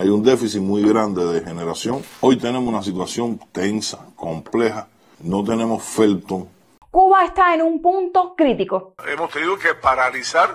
Hay un déficit muy grande de generación. Hoy tenemos una situación tensa, compleja. No tenemos Felton. Cuba está en un punto crítico. Hemos tenido que paralizar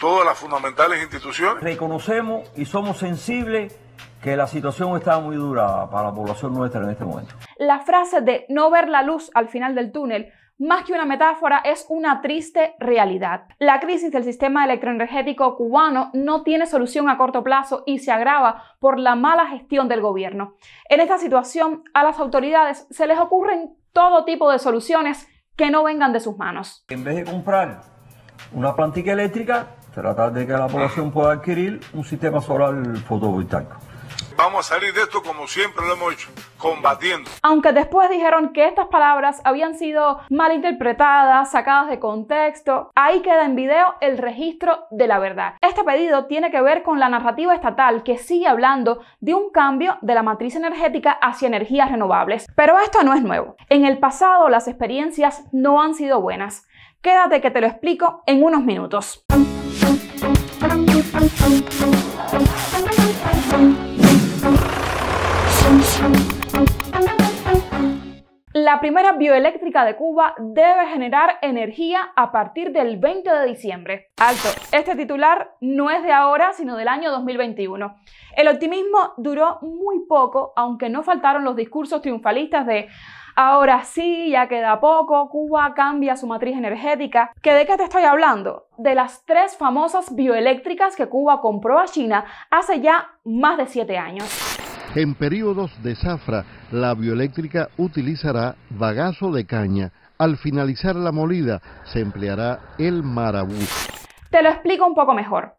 todas las fundamentales instituciones. Reconocemos y somos sensibles que la situación está muy dura para la población nuestra en este momento. La frase de no ver la luz al final del túnel más que una metáfora, es una triste realidad. La crisis del sistema electroenergético cubano no tiene solución a corto plazo y se agrava por la mala gestión del gobierno. En esta situación, a las autoridades se les ocurren todo tipo de soluciones que no vengan de sus manos. En vez de comprar una plantilla eléctrica, tratar de que la población pueda adquirir un sistema solar fotovoltaico vamos a salir de esto como siempre lo hemos hecho, combatiendo. Aunque después dijeron que estas palabras habían sido malinterpretadas, sacadas de contexto, ahí queda en video el registro de la verdad. Este pedido tiene que ver con la narrativa estatal que sigue hablando de un cambio de la matriz energética hacia energías renovables. Pero esto no es nuevo. En el pasado las experiencias no han sido buenas. Quédate que te lo explico en unos minutos. La primera bioeléctrica de Cuba debe generar energía a partir del 20 de diciembre. Alto, este titular no es de ahora, sino del año 2021. El optimismo duró muy poco, aunque no faltaron los discursos triunfalistas de ahora sí, ya queda poco, Cuba cambia su matriz energética. ¿Que ¿De qué te estoy hablando? De las tres famosas bioeléctricas que Cuba compró a China hace ya más de siete años. En periodos de zafra, la bioeléctrica utilizará bagazo de caña. Al finalizar la molida, se empleará el marabú. Te lo explico un poco mejor.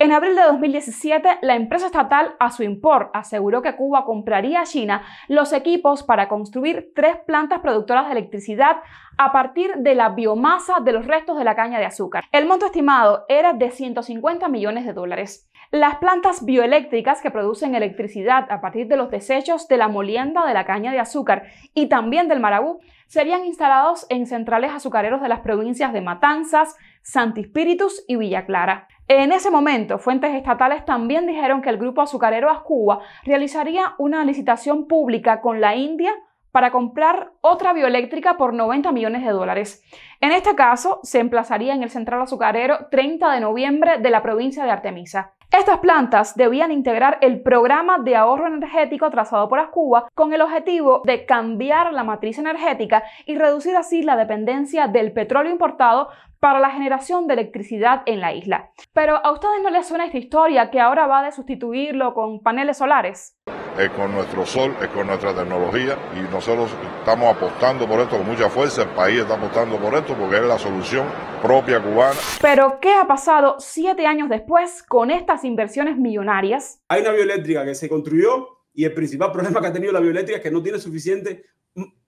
En abril de 2017, la empresa estatal Azuimpor aseguró que Cuba compraría a China los equipos para construir tres plantas productoras de electricidad a partir de la biomasa de los restos de la caña de azúcar. El monto estimado era de 150 millones de dólares. Las plantas bioeléctricas que producen electricidad a partir de los desechos de la molienda de la caña de azúcar y también del marabú serían instalados en centrales azucareros de las provincias de Matanzas, Santispíritus y Villa Clara. En ese momento, fuentes estatales también dijeron que el grupo azucarero Azcuba realizaría una licitación pública con la India para comprar otra bioeléctrica por 90 millones de dólares. En este caso, se emplazaría en el central azucarero 30 de noviembre de la provincia de Artemisa. Estas plantas debían integrar el programa de ahorro energético trazado por Ascuba con el objetivo de cambiar la matriz energética y reducir así la dependencia del petróleo importado para la generación de electricidad en la isla. Pero a ustedes no les suena esta historia que ahora va de sustituirlo con paneles solares. Es con nuestro sol, es con nuestra tecnología y nosotros estamos apostando por esto con mucha fuerza, el país está apostando por esto porque es la solución propia cubana. Pero ¿qué ha pasado siete años después con estas inversiones millonarias? Hay una bioeléctrica que se construyó y el principal problema que ha tenido la bioeléctrica es que no tiene suficiente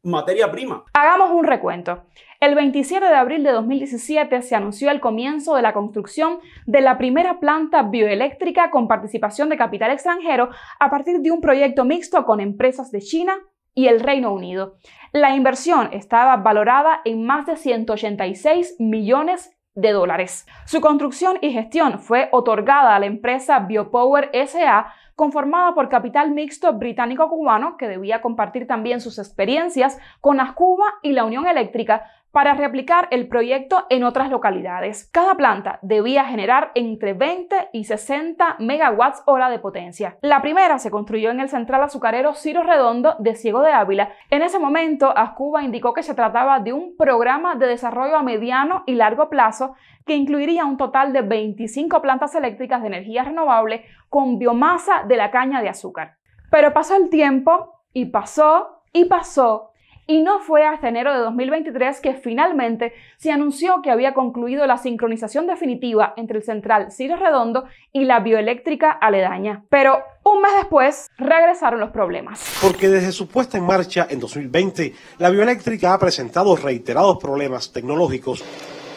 materia prima. Hagamos un recuento. El 27 de abril de 2017 se anunció el comienzo de la construcción de la primera planta bioeléctrica con participación de capital extranjero a partir de un proyecto mixto con empresas de China y el Reino Unido. La inversión estaba valorada en más de 186 millones de dólares. Su construcción y gestión fue otorgada a la empresa Biopower SA conformada por capital mixto británico-cubano, que debía compartir también sus experiencias con Ascuba y la Unión Eléctrica para replicar el proyecto en otras localidades. Cada planta debía generar entre 20 y 60 megawatts hora de potencia. La primera se construyó en el central azucarero Ciro Redondo de Ciego de Ávila. En ese momento, Ascuba indicó que se trataba de un programa de desarrollo a mediano y largo plazo que incluiría un total de 25 plantas eléctricas de energía renovable, con biomasa de la caña de azúcar. Pero pasó el tiempo y pasó y pasó y no fue hasta enero de 2023 que finalmente se anunció que había concluido la sincronización definitiva entre el central Ciro Redondo y la bioeléctrica aledaña. Pero un mes después regresaron los problemas. Porque desde su puesta en marcha en 2020, la bioeléctrica ha presentado reiterados problemas tecnológicos.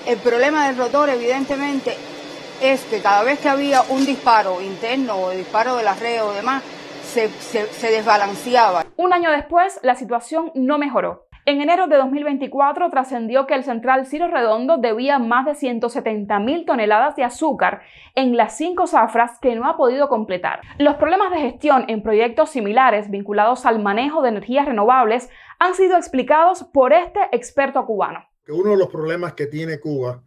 El problema del rotor, evidentemente, es que cada vez que había un disparo interno o disparo de la red o demás, se, desbalanceaba. Un año después, la situación no mejoró. En enero de 2024 trascendió que el central Ciro Redondo debía más de 170.000 toneladas de azúcar en las cinco zafras que no ha podido completar. Los problemas de gestión en proyectos similares vinculados al manejo de energías renovables han sido explicados por este experto cubano. Uno de los problemas que tiene Cuba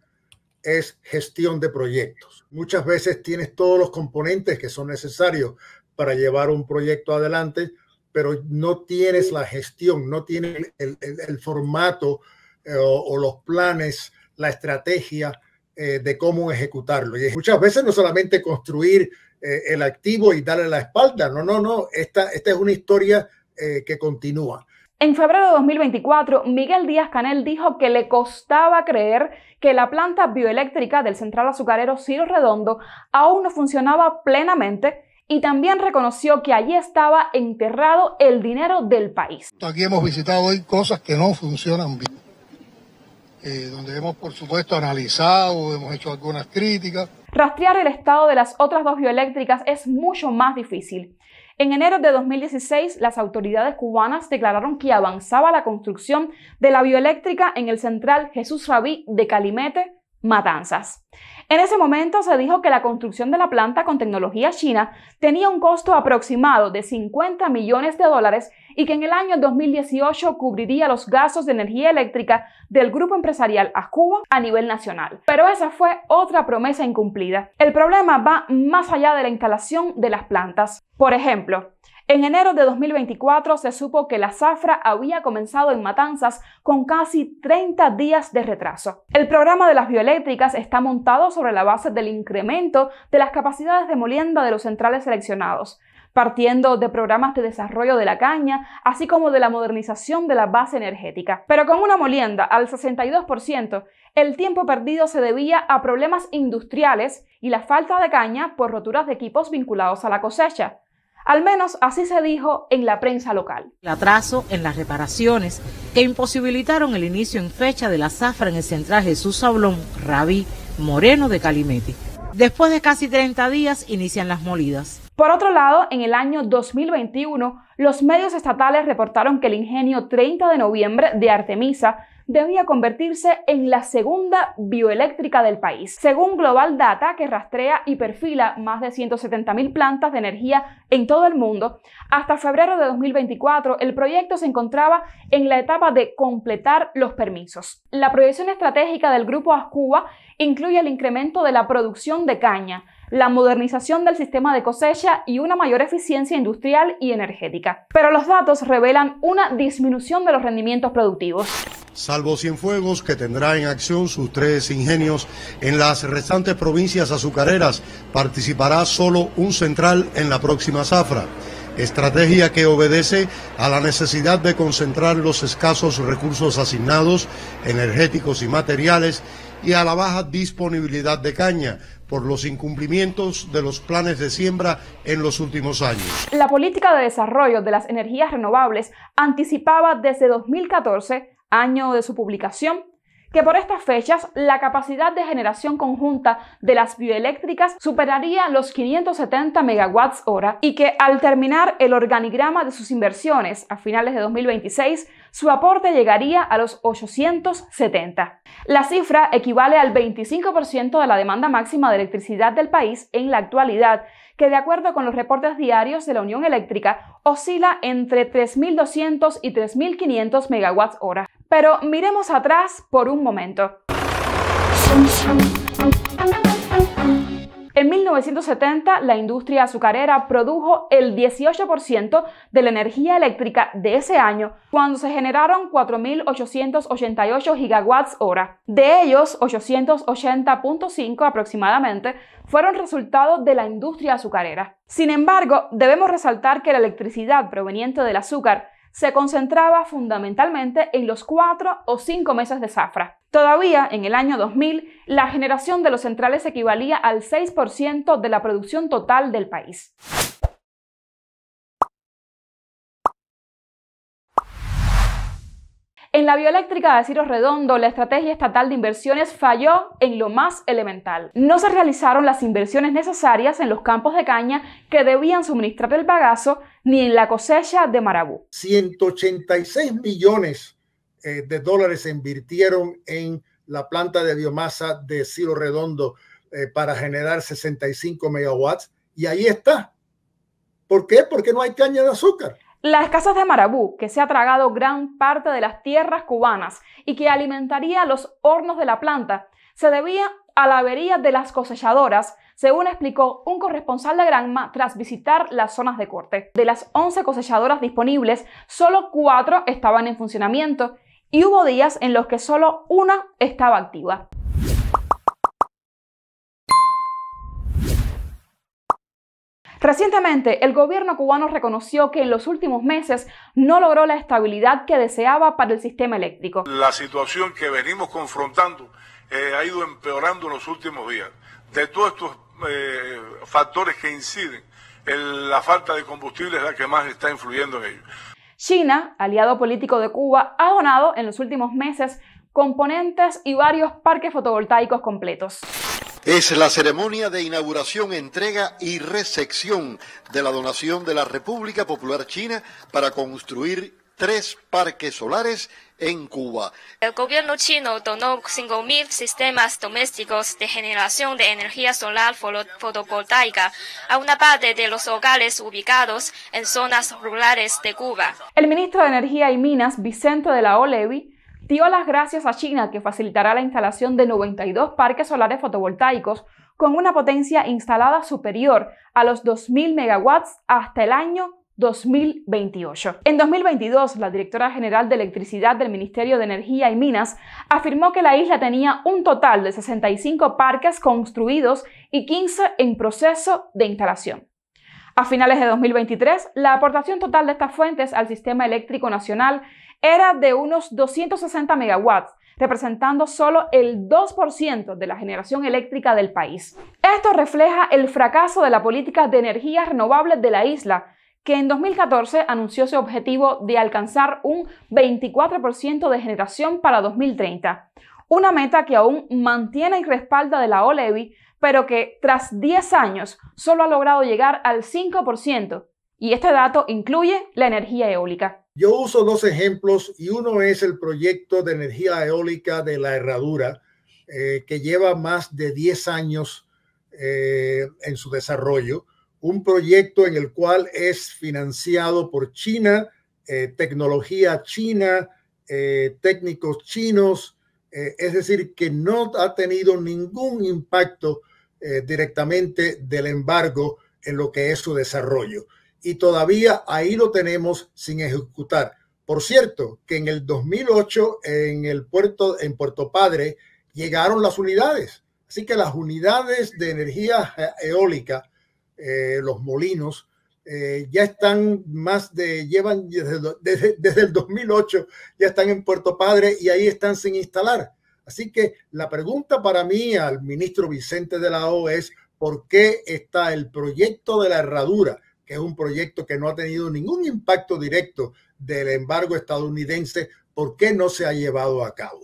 es gestión de proyectos. Muchas veces tienes todos los componentes que son necesarios para llevar un proyecto adelante, pero no tienes la gestión, no tienes el, formato eh, o, los planes, la estrategia eh, de cómo ejecutarlo. Y muchas veces no solamente construir eh, el activo y darle la espalda, no, no, no, esta es una historia que continúa. En febrero de 2024, Miguel Díaz Canel dijo que le costaba creer que la planta bioeléctrica del central azucarero Ciro Redondo aún no funcionaba plenamente y también reconoció que allí estaba enterrado el dinero del país. Aquí hemos visitado hoy cosas que no funcionan bien, eh, donde hemos por supuesto analizado, hemos hecho algunas críticas. Rastrear el estado de las otras dos bioeléctricas es mucho más difícil en enero de 2016, las autoridades cubanas declararon que avanzaba la construcción de la bioeléctrica en el central Jesús Rabí de Calimete, Matanzas. En ese momento se dijo que la construcción de la planta con tecnología china tenía un costo aproximado de 50 millones de dólares y que en el año 2018 cubriría los gastos de energía eléctrica del grupo empresarial Ascuba a nivel nacional. Pero esa fue otra promesa incumplida. El problema va más allá de la instalación de las plantas. Por ejemplo, en enero de 2024 se supo que la zafra había comenzado en Matanzas con casi 30 días de retraso. El programa de las bioeléctricas está montado sobre la base del incremento de las capacidades de molienda de los centrales seleccionados, partiendo de programas de desarrollo de la caña, así como de la modernización de la base energética. Pero con una molienda al 62%, el tiempo perdido se debía a problemas industriales y la falta de caña por roturas de equipos vinculados a la cosecha. Al menos así se dijo en la prensa local. El atraso en las reparaciones que imposibilitaron el inicio en fecha de la zafra en el central Jesús Sablón, Rabí, Moreno de Calimete. Después de casi 30 días inician las molidas. Por otro lado, en el año 2021, los medios estatales reportaron que el ingenio 30 de noviembre de Artemisa debía convertirse en la segunda bioeléctrica del país, según Global Data, que rastrea y perfila más de 170.000 plantas de energía en todo el mundo. Hasta febrero de 2024, el proyecto se encontraba en la etapa de completar los permisos. La proyección estratégica del grupo Ascuba incluye el incremento de la producción de caña, la modernización del sistema de cosecha y una mayor eficiencia industrial y energética. Pero los datos revelan una disminución de los rendimientos productivos. Salvo Cienfuegos, que tendrá en acción sus tres ingenios en las restantes provincias azucareras, participará solo un central en la próxima zafra estrategia que obedece a la necesidad de concentrar los escasos recursos asignados, energéticos y materiales, y a la baja disponibilidad de caña, por los incumplimientos de los planes de siembra en los últimos años. La política de desarrollo de las energías renovables anticipaba desde 2014, año de su publicación, que por estas fechas la capacidad de generación conjunta de las bioeléctricas superaría los 570 megawatts hora y que al terminar el organigrama de sus inversiones a finales de 2026 su aporte llegaría a los 870. La cifra equivale al 25% de la demanda máxima de electricidad del país en la actualidad, que de acuerdo con los reportes diarios de la Unión Eléctrica oscila entre 3.200 y 3.500 MWh. Pero miremos atrás por un momento. En 1970, la industria azucarera produjo el 18% de la energía eléctrica de ese año, cuando se generaron 4.888 gigawatts hora. De ellos, 880.5 aproximadamente fueron resultado de la industria azucarera. Sin embargo, debemos resaltar que la electricidad proveniente del azúcar se concentraba fundamentalmente en los cuatro o cinco meses de zafra. Todavía en el año 2000, la generación de los centrales equivalía al 6% de la producción total del país. En la bioeléctrica de Ciro Redondo, la estrategia estatal de inversiones falló en lo más elemental. No se realizaron las inversiones necesarias en los campos de caña que debían suministrar el pagazo ni en la cosecha de marabú. 186 millones eh, de dólares se invirtieron en la planta de biomasa de Ciro Redondo eh, para generar 65 megawatts y ahí está. ¿Por qué? Porque no hay caña de azúcar. La escasa de Marabú, que se ha tragado gran parte de las tierras cubanas y que alimentaría los hornos de la planta, se debía a la avería de las cosechadoras, según explicó un corresponsal de Granma tras visitar las zonas de corte. De las 11 cosechadoras disponibles, solo 4 estaban en funcionamiento y hubo días en los que solo una estaba activa. Recientemente, el gobierno cubano reconoció que en los últimos meses no logró la estabilidad que deseaba para el sistema eléctrico. La situación que venimos confrontando eh, ha ido empeorando en los últimos días. De todos estos eh, factores que inciden, la falta de combustible es la que más está influyendo en ello. China, aliado político de Cuba, ha donado en los últimos meses componentes y varios parques fotovoltaicos completos. Es la ceremonia de inauguración, entrega y recepción de la donación de la República Popular China para construir tres parques solares en Cuba. El gobierno chino donó 5.000 sistemas domésticos de generación de energía solar fotovoltaica a una parte de los hogares ubicados en zonas rurales de Cuba. El ministro de Energía y Minas, Vicente de la Olevi, dio las gracias a China, que facilitará la instalación de 92 parques solares fotovoltaicos con una potencia instalada superior a los 2.000 MW hasta el año 2028. En 2022, la directora general de Electricidad del Ministerio de Energía y Minas afirmó que la isla tenía un total de 65 parques construidos y 15 en proceso de instalación. A finales de 2023, la aportación total de estas fuentes al sistema eléctrico nacional era de unos 260 megawatts, representando solo el 2% de la generación eléctrica del país. Esto refleja el fracaso de la política de energías renovables de la isla, que en 2014 anunció su objetivo de alcanzar un 24% de generación para 2030, una meta que aún mantiene y respalda de la OLEVI, pero que tras 10 años solo ha logrado llegar al 5%, y este dato incluye la energía eólica. Yo uso dos ejemplos y uno es el proyecto de energía eólica de la herradura, eh, que lleva más de 10 años eh, en su desarrollo, un proyecto en el cual es financiado por China, eh, tecnología china, técnicos chinos, es decir, que no ha tenido ningún impacto directamente del embargo en lo que es su desarrollo y todavía ahí lo tenemos sin ejecutar. Por cierto, que en el 2008 en el puerto en Puerto Padre llegaron las unidades, así que las unidades de energía e-, eólica, eh, los molinos, eh, ya están más de, llevan desde, el 2008, ya están en Puerto Padre y ahí están sin instalar. Así que la pregunta para mí al ministro Vicente de la O es, ¿por qué está el proyecto de la herradura? que es un proyecto que no ha tenido ningún impacto directo del embargo estadounidense, ¿por qué no se ha llevado a cabo?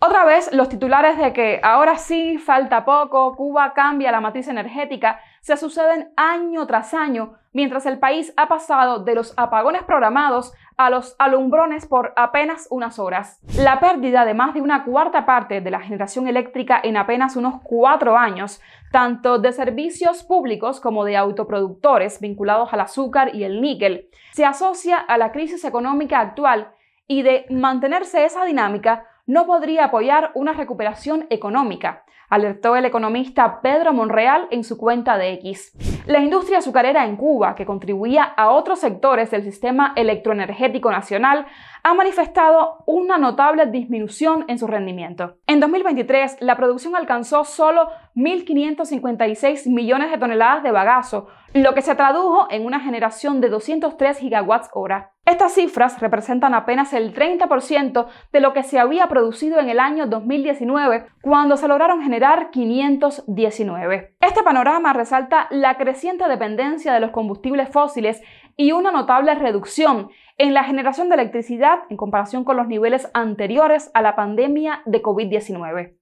Otra vez los titulares de que ahora sí falta poco, Cuba cambia la matriz energética se suceden año tras año, mientras el país ha pasado de los apagones programados a los alumbrones por apenas unas horas. La pérdida de más de una cuarta parte de la generación eléctrica en apenas unos cuatro años, tanto de servicios públicos como de autoproductores vinculados al azúcar y el níquel, se asocia a la crisis económica actual y de mantenerse esa dinámica no podría apoyar una recuperación económica, alertó el economista Pedro Monreal en su cuenta de X. La industria azucarera en Cuba, que contribuía a otros sectores del sistema electroenergético nacional, ha manifestado una notable disminución en su rendimiento. En 2023, la producción alcanzó solo 1.556 millones de toneladas de bagazo, lo que se tradujo en una generación de 203 gigawatts hora. Estas cifras representan apenas el 30% de lo que se había producido en el año 2019, cuando se lograron generar 519. Este panorama resalta la creciente dependencia de los combustibles fósiles y una notable reducción en la generación de electricidad en comparación con los niveles anteriores a la pandemia de COVID-19.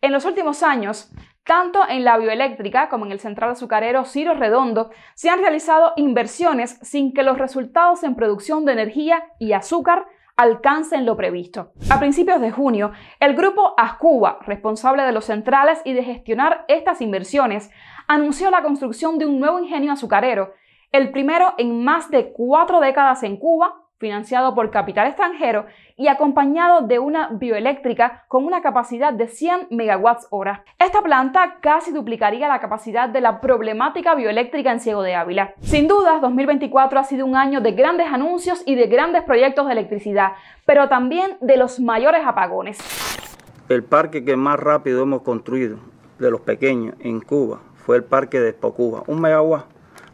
En los últimos años, tanto en la bioeléctrica como en el central azucarero Ciro Redondo se han realizado inversiones sin que los resultados en producción de energía y azúcar alcancen lo previsto. A principios de junio, el grupo Ascuba, responsable de los centrales y de gestionar estas inversiones, anunció la construcción de un nuevo ingenio azucarero, el primero en más de cuatro décadas en Cuba, financiado por capital extranjero y acompañado de una bioeléctrica con una capacidad de 100 megawatts hora. Esta planta casi duplicaría la capacidad de la problemática bioeléctrica en Ciego de Ávila. Sin dudas, 2024 ha sido un año de grandes anuncios y de grandes proyectos de electricidad, pero también de los mayores apagones. El parque que más rápido hemos construido de los pequeños en Cuba fue el parque de Expo Cuba, un megawatt.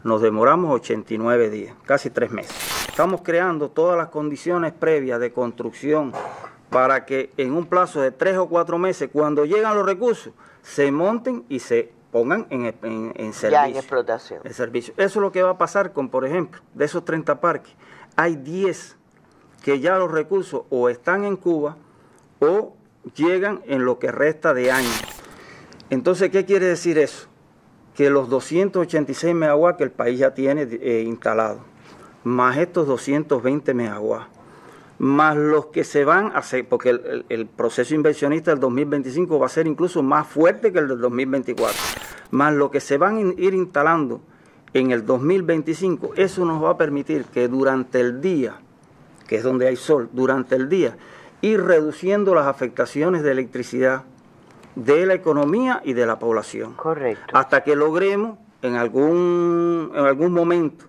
Nos demoramos 89 días, casi tres meses. Estamos creando todas las condiciones previas de construcción para que en un plazo de tres o cuatro meses, cuando llegan los recursos, se monten y se pongan en, servicio. Ya en explotación. servicio. Eso es lo que va a pasar con, por ejemplo, de esos 30 parques, hay 10 que ya los recursos o están en Cuba o llegan en lo que resta de año. Entonces, ¿qué quiere decir eso? Que los 286 megawatts que el país ya tiene instalados eh, instalado más estos 220 megawatts, más los que se van a hacer, porque el, proceso inversionista del 2025 va a ser incluso más fuerte que el del 2024, más lo que se van a ir instalando en el 2025, eso nos va a permitir que durante el día, que es donde hay sol, durante el día, ir reduciendo las afectaciones de electricidad de la economía y de la población. Correcto. Hasta que logremos en algún, en algún momento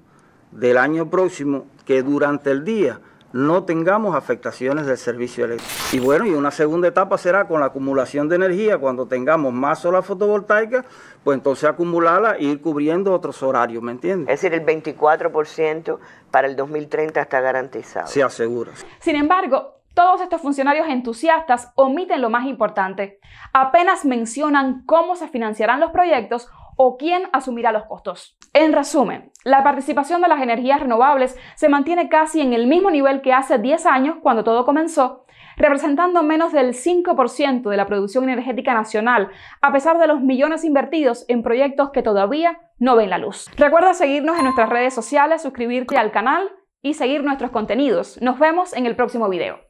del año próximo que durante el día no tengamos afectaciones del servicio eléctrico. Y bueno, y una segunda etapa será con la acumulación de energía, cuando tengamos más sola fotovoltaica, pues entonces acumularla e ir cubriendo otros horarios, ¿me entiendes? Es decir, el 24% para el 2030 está garantizado. Se asegura. Sin embargo, todos estos funcionarios entusiastas omiten lo más importante. Apenas mencionan cómo se financiarán los proyectos o quién asumirá los costos. En resumen, la participación de las energías renovables se mantiene casi en el mismo nivel que hace 10 años cuando todo comenzó, representando menos del 5% de la producción energética nacional, a pesar de los millones invertidos en proyectos que todavía no ven la luz. Recuerda seguirnos en nuestras redes sociales, suscribirte al canal y seguir nuestros contenidos. Nos vemos en el próximo video.